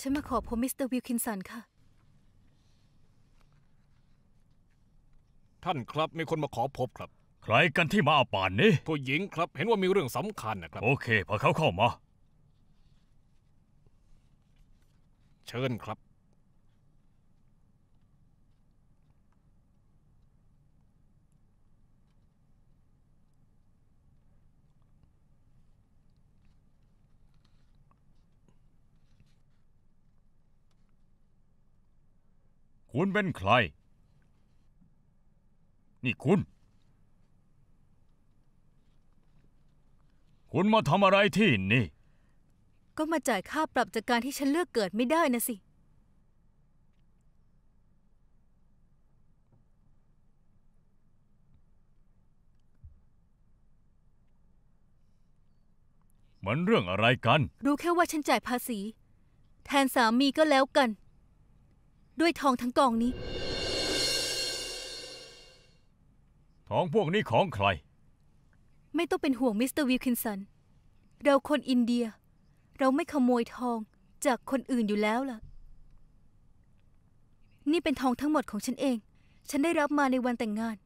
ฉันมาขอพบมิสเตอร์วิลคินสันค่ะ ท่านครับ มีคนมาขอพบครับ ใครกันที่มาอาป่านนี้ ผู้หญิงครับ เห็นว่ามีเรื่องสำคัญนะครับ โอเคพอเขาเข้ามา เชิญครับคุณเป็นใคร นี่คุณ คุณมาทำอะไรที่นี่ ก็มาจ่ายค่าปรับจากการที่ฉันเลือกเกิดไม่ได้นะสิ มันเรื่องอะไรกัน รู้แค่ว่าฉันจ่ายภาษี แทนสามีก็แล้วกันด้วยทองทั้งกองนี้ ทองพวกนี้ของใคร ไม่ต้องเป็นห่วงมิสเตอร์วิลคินสัน เราคนอินเดีย เราไม่ขโมยทองจากคนอื่นอยู่แล้วล่ะ นี่เป็นทองทั้งหมดของฉันเอง ฉันได้รับมาในวันแต่งงาน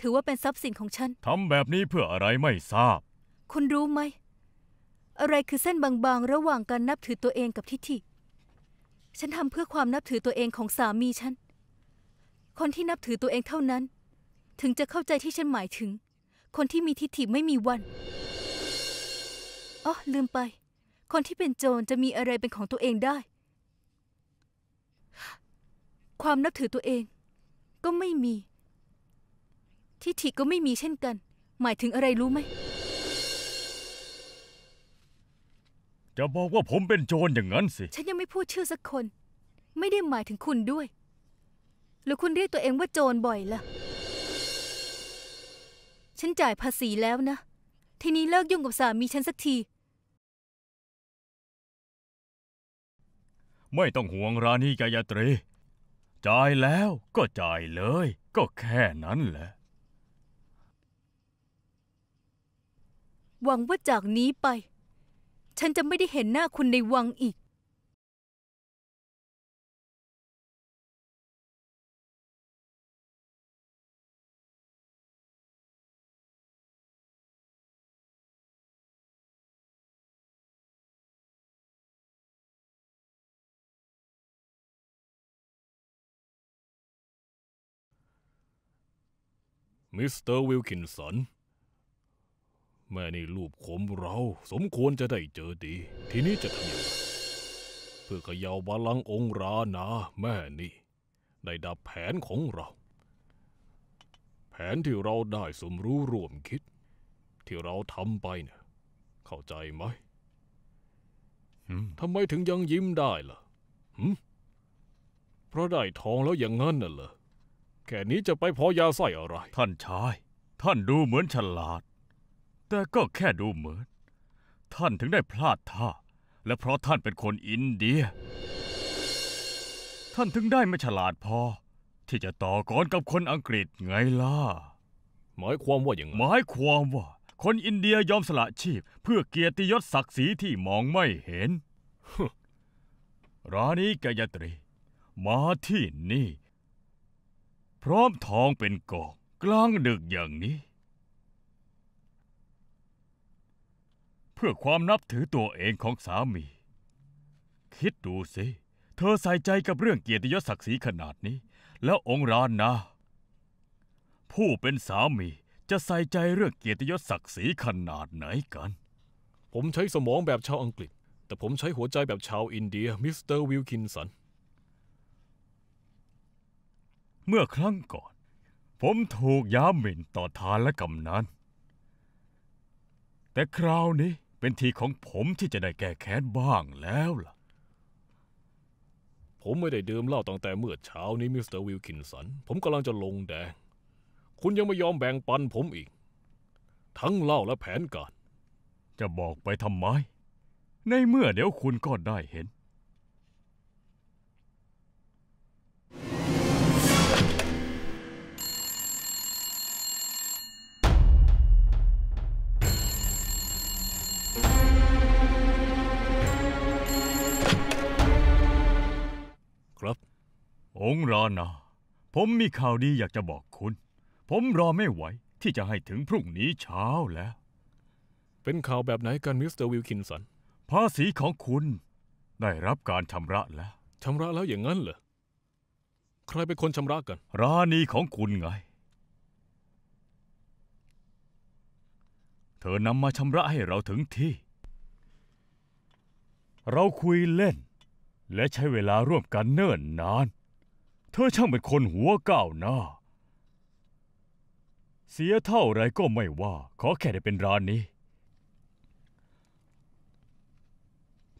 ถือว่าเป็นทรัพย์สินของฉัน ทำแบบนี้เพื่ออะไรไม่ทราบ คุณรู้ไหมอะไรคือเส้นบางๆ ระหว่างการนับถือตัวเองกับทิฏฐิฉันทำเพื่อความนับถือตัวเองของสามีฉัน คนที่นับถือตัวเองเท่านั้น ถึงจะเข้าใจที่ฉันหมายถึง คนที่มีทิฏฐิไม่มีวันอ๋อลืมไป คนที่เป็นโจรจะมีอะไรเป็นของตัวเองได้ ความนับถือตัวเอง ก็ไม่มี ทิฏฐิก็ไม่มีเช่นกัน หมายถึงอะไรรู้ไหมจะบอกว่าผมเป็นโจรอย่างนั้นสิ ฉันยังไม่พูดชื่อสักคน ไม่ได้หมายถึงคุณด้วย หรือคุณเรียกตัวเองว่าโจรบ่อยละ่ะ ฉันจ่ายภาษีแล้วนะ ทีนี้เลิกยุ่งกับสามีฉันสักที ไม่ต้องห่วงราณีกายตรี จ่ายแล้วก็จ่ายเลย ก็แค่นั้นแหละ หวังว่าจากนี้ไปฉันจะไม่ได้เห็นหน้าคุณในวังอีก มิสเตอร์วิลกินสันแม่นี่รูปขมเราสมควรจะได้เจอดี ทีนี้จะทำยังไงเพื่อขย่าบาลังองรานาแม่นี่ได้ดับแผนของเรา แผนที่เราได้สมรู้ร่วมคิด ที่เราทำไปเนี่ยเข้าใจไหมทำไมถึงยังยิ้มได้ล่ะเพราะได้ทองแล้วอย่างนั้นน่ะเหรอแค่นี้จะไปพอยาใส่อะไร ท่านชาย ท่านดูเหมือนฉลาดแต่ก็แค่ดูเหมือนท่านถึงได้พลาดท่า และเพราะท่านเป็นคนอินเดีย ท่านถึงได้ไม่ฉลาดพอ ที่จะต่อกรกับคนอังกฤษไงล่ะหมายความว่าอย่างไรหมายความว่า คนอินเดียยอมสละชีพเพื่อเกียรติยศศักดิ์ศรีที่มองไม่เห็นราณีกายตรีมาที่นี่ พร้อมทองเป็นกองกลางดึกอย่างนี้พื่อความนับถือตัวเองของสามี คิดดูสิ เธอใส่ใจกับเรื่องเกียรติยศศักดิ์ศรีขนาดนี้ แล้วองค์รานนะผู้เป็นสามีจะใส่ใจเรื่องเกียรติยศศักดิ์ศรีขนาดไหนกัน ผมใช้สมองแบบชาวอังกฤษ แต่ผมใช้หัวใจแบบชาวอินเดีย มิสเตอร์วิลคินสัน เมื่อครั้งก่อน ผมถูกย้าหมิ่นต่อทานและกำนันแต่คราวนี้เป็นทีของผมที่จะได้แก้แค้นบ้างแล้วล่ะ ผมไม่ได้ดื่มเหล้าตั้งแต่เมื่อเช้านี้มิสเตอร์วิลคินสัน ผมกำลังจะลงแดง คุณยังไม่ยอมแบ่งปันผมอีก ทั้งเหล้าและแผนการ จะบอกไปทำไม ในเมื่อเดี๋ยวคุณก็ได้เห็นองรานา ผมมีข่าวดีอยากจะบอกคุณ ผมรอไม่ไหวที่จะให้ถึงพรุ่งนี้เช้าแล้ว เป็นข่าวแบบไหนกัน มิสเตอร์วิลคินสันภาษีของคุณ ได้รับการชำระแล้ว ชำระแล้วอย่างนั้นเหรอ ใครเป็นคนชำระกัน ราณีของคุณไง เธอนำมาชำระให้เราถึงที่ เราคุยเล่น และใช้เวลาร่วมกันเนิ่นนานเธอช่างเป็นคนหัวก้าวหน้า เสียเท่าไรก็ไม่ว่า ขอแค่ได้เป็นร้านนี้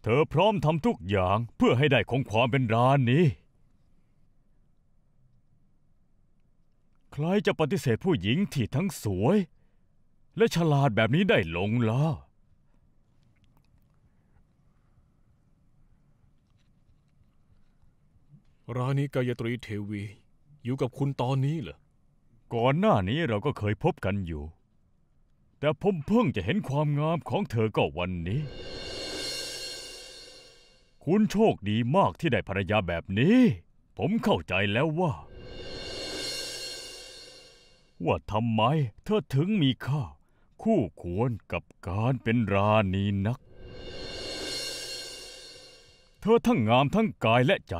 เธอพร้อมทำทุกอย่างเพื่อให้ได้ของความเป็นร้านนี้ ใครจะปฏิเสธผู้หญิงที่ทั้งสวย และฉลาดแบบนี้ได้ลงล่ะร้านนี้กายตรีเทวี อยู่กับคุณตอนนี้เหรอ ก่อนหน้านี้เราก็เคยพบกันอยู่ แต่ผมเพิ่งจะเห็นความงามของเธอก็วันนี้ คุณโชคดีมากที่ได้ภรรยาแบบนี้ ผมเข้าใจแล้วว่า ว่าทำไมเธอถึงมีค่า คู่ควรกับการเป็นราณีนัก เธอทั้งงามทั้งกายและใจ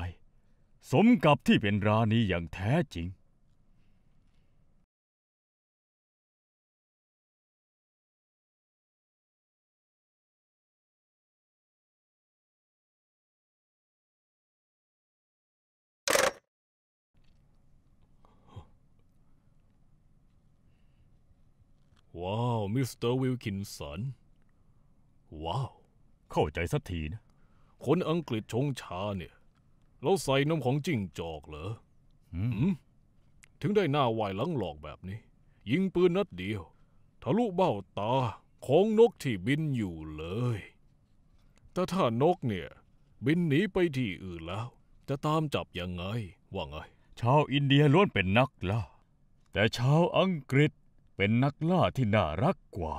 สมกับที่เป็นราณีอย่างแท้จริง ว้าว มิสเตอร์วิลคินสัน ว้าว เข้าใจสักทีนะคนอังกฤษชงชาเนี่ยแล้วใส่นมของจิ้งจอกเหรอถึงได้หน้าวายหลังหลอกแบบนี้ ยิงปืนนัดเดียวทะลุเบ้าตาของนกที่บินอยู่เลย แต่ถ้านกเนี่ย บินหนีไปที่อื่นแล้ว จะตามจับยังไงว่าไงชาวอินเดียล้วนเป็นนักล่าแต่ชาวอังกฤษเป็นนักล่าที่น่ารักกว่า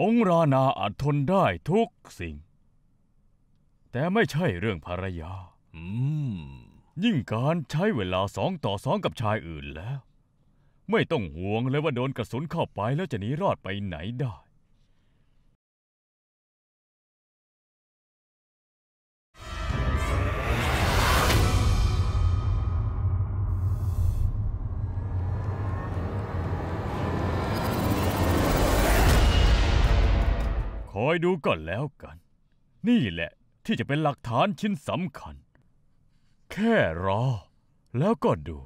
องรานาอาจทนได้ทุกสิ่ง แต่ไม่ใช่เรื่องภรรยายิ่งการใช้เวลาสองต่อสองกับชายอื่นแล้ว ไม่ต้องห่วงเลยว่าโดนกระสุนเข้าไปแล้วจะหนีรอดไปไหนได้ คอยดูก่อนแล้วกัน นี่แหละที่จะเป็นหลักฐานชิ้นสำคัญแค่รอ แล้วก็ดู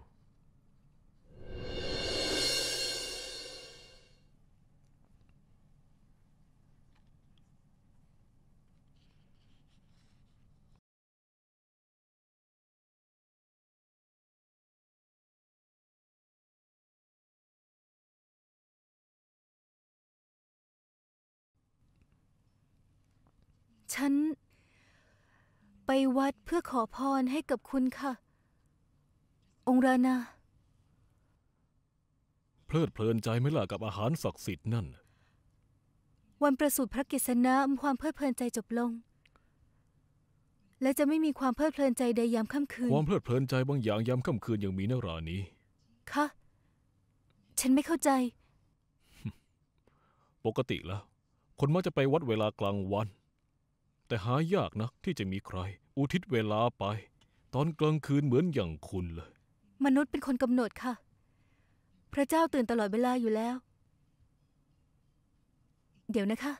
ฉันไปวัดเพื่อขอพรให้กับคุณค่ะ องค์รานาเพลิดเพลินใจไหมล่ะกับอาหารศักดิ์สิทธิ์นั่น วันประสูติพระกิษณะความเพลิดเพลินใจจบลง และจะไม่มีความเพลิดเพลินใจใดยามค่ำคืนความเพลิดเพลินใจบางอย่างยามค่ำคืนยังมีนรานี้คะฉันไม่เข้าใจ ปกติแล้วคนมักจะไปวัดเวลากลางวัน แต่หายากนักที่จะมีใครอุทิศเวลาไป ตอนกลางคืนเหมือนอย่างคุณเลย มนุษย์เป็นคนกำหนดค่ะ พระเจ้าตื่นตลอดเวลาอยู่แล้ว เดี๋ยวนะคะ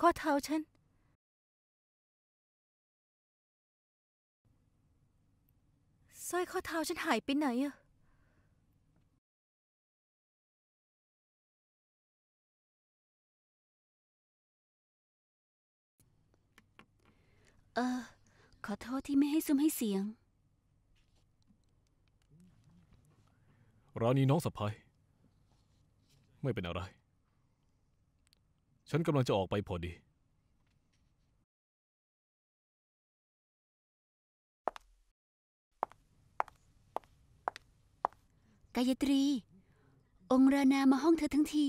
ข้อเท้าฉันสร้อยข้อเท้าฉันหายไปไหนอะเออ ขอโทษที่ไม่ให้ซุ้มให้เสียงร้านนี้น้องสะพาย ไม่เป็นอะไร ฉันกำลังจะออกไปพอดีกายตรี องรานามาห้องเธอทั้งที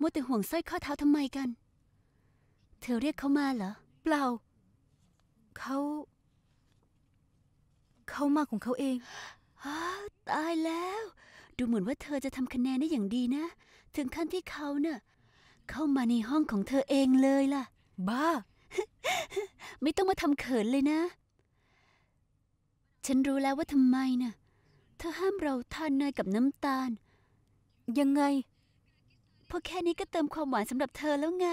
มัวแต่ห่วงสร้อยข้อเท้าทำไมกัน เธอเรียกเขามาเหรอ เปล่า เขา เขามาของเขาเองตายแล้ว ดูเหมือนว่าเธอจะทำคะแนนได้อย่างดีนะ ถึงขั้นที่เขาเนะ่ะเข้ามาในห้องของเธอเองเลยล่ะ บ้า ไม่ต้องมาทำเขินเลยนะ ฉันรู้แล้วว่าทำไมนะ่ะเธอห้ามเราทานเนยกับน้ำตาล ยังไงพอแค่นี้ก็เติมความหวานสำหรับเธอแล้วไง